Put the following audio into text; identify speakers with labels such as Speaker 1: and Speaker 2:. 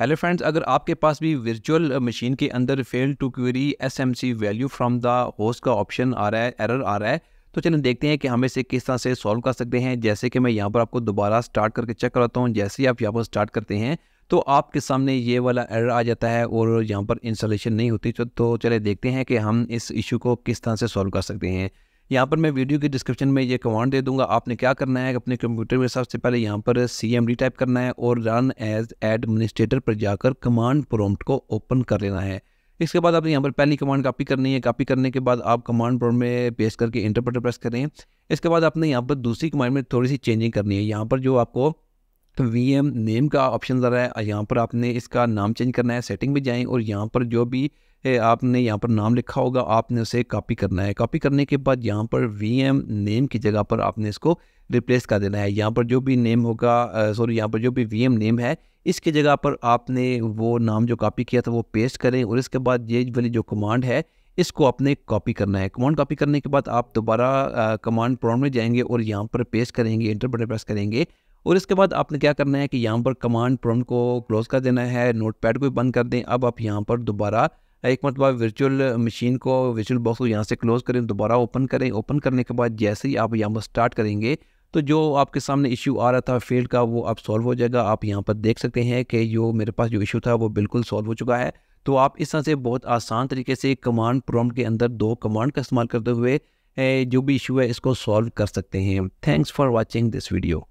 Speaker 1: hello friends अगर आपके पास भी वर्चुअल मशीन के अंदर fail to query S M C value from the host का ऑप्शन आ रहा है एरर आ रहा है तो चलिए देखते हैं कि हम इसे किस तरह से सॉल्व कर सकते हैं जैसे कि मैं यहाँ पर आपको दोबारा स्टार्ट करके चेक कराता हूँ जैसे ही आप यहाँ पर स्टार्ट करते हैं तो आपके सामने ये वाला एरर आ जाता है और यहाँ पर इंस्टॉलेशन नहीं होती तो, तो चले देखते हैं कि हम इस इशू को किस तरह से सॉल्व कर सकते हैं यहाँ पर मैं वीडियो के डिस्क्रिप्शन में ये कमांड दे दूंगा आपने क्या करना है अपने कंप्यूटर में सबसे पहले यहाँ पर सी एम डी टाइप करना है और रन एज एडमिनिस्ट्रेटर पर जाकर कमांड प्रॉम्प्ट को ओपन कर लेना है इसके बाद आपने यहाँ पर पहली कमांड कॉपी करनी है कॉपी करने के बाद आप कमांड प्रॉम्प्ट में पेस्ट करके इंटरप्रेटर प्रेस करें इसके बाद आपने यहाँ पर दूसरी कमांड में थोड़ी सी चेंजिंग करनी है यहाँ पर जो आपको वी एम नेम का ऑप्शन आ रहा है यहाँ पर आपने इसका नाम चेंज करना है सेटिंग में जाएँ और यहाँ पर जो भी आपने यहाँ पर नाम लिखा होगा आपने उसे कॉपी करना है कॉपी करने के बाद यहाँ पर वी नेम की जगह पर आपने इसको रिप्लेस कर देना है यहाँ पर जो भी नेम होगा सॉरी यहाँ पर जो भी वी नेम है इसके जगह पर आपने वो नाम जो कॉपी किया था वो पेस्ट करें और इसके बाद ये वाली जो कमांड है इसको आपने कॉपी करना है कमांड कॉपी करने के बाद आप दोबारा कमांड प्रॉम्प्ट में जाएंगे और यहाँ पर पेस्ट करेंगे इंटर बटन प्रेस करेंगे और इसके बाद आपने क्या करना है कि यहाँ पर कमांड प्रॉम्प्ट को क्लोज कर देना है पैड को बंद कर दें अब आप यहाँ पर दोबारा एक मरतबा वर्चुअल मशीन को वर्चुअल बॉक्स को यहाँ से क्लोज़ करें दोबारा ओपन करें ओपन करने के बाद जैसे ही आप यहाँ पर स्टार्ट करेंगे तो जो आपके सामने इशू आ रहा था फील्ड का वो अब सॉल्व हो जाएगा आप यहाँ पर देख सकते हैं कि जो मेरे पास जो इशू था वो बिल्कुल सॉल्व हो चुका है तो आप इस तरह से बहुत आसान तरीके से कमांड प्रॉम्प्ट के अंदर दो कमांड का इस्तेमाल करते हुए जो भी इशू है इसको सॉल्व कर सकते हैं thanks for watching this video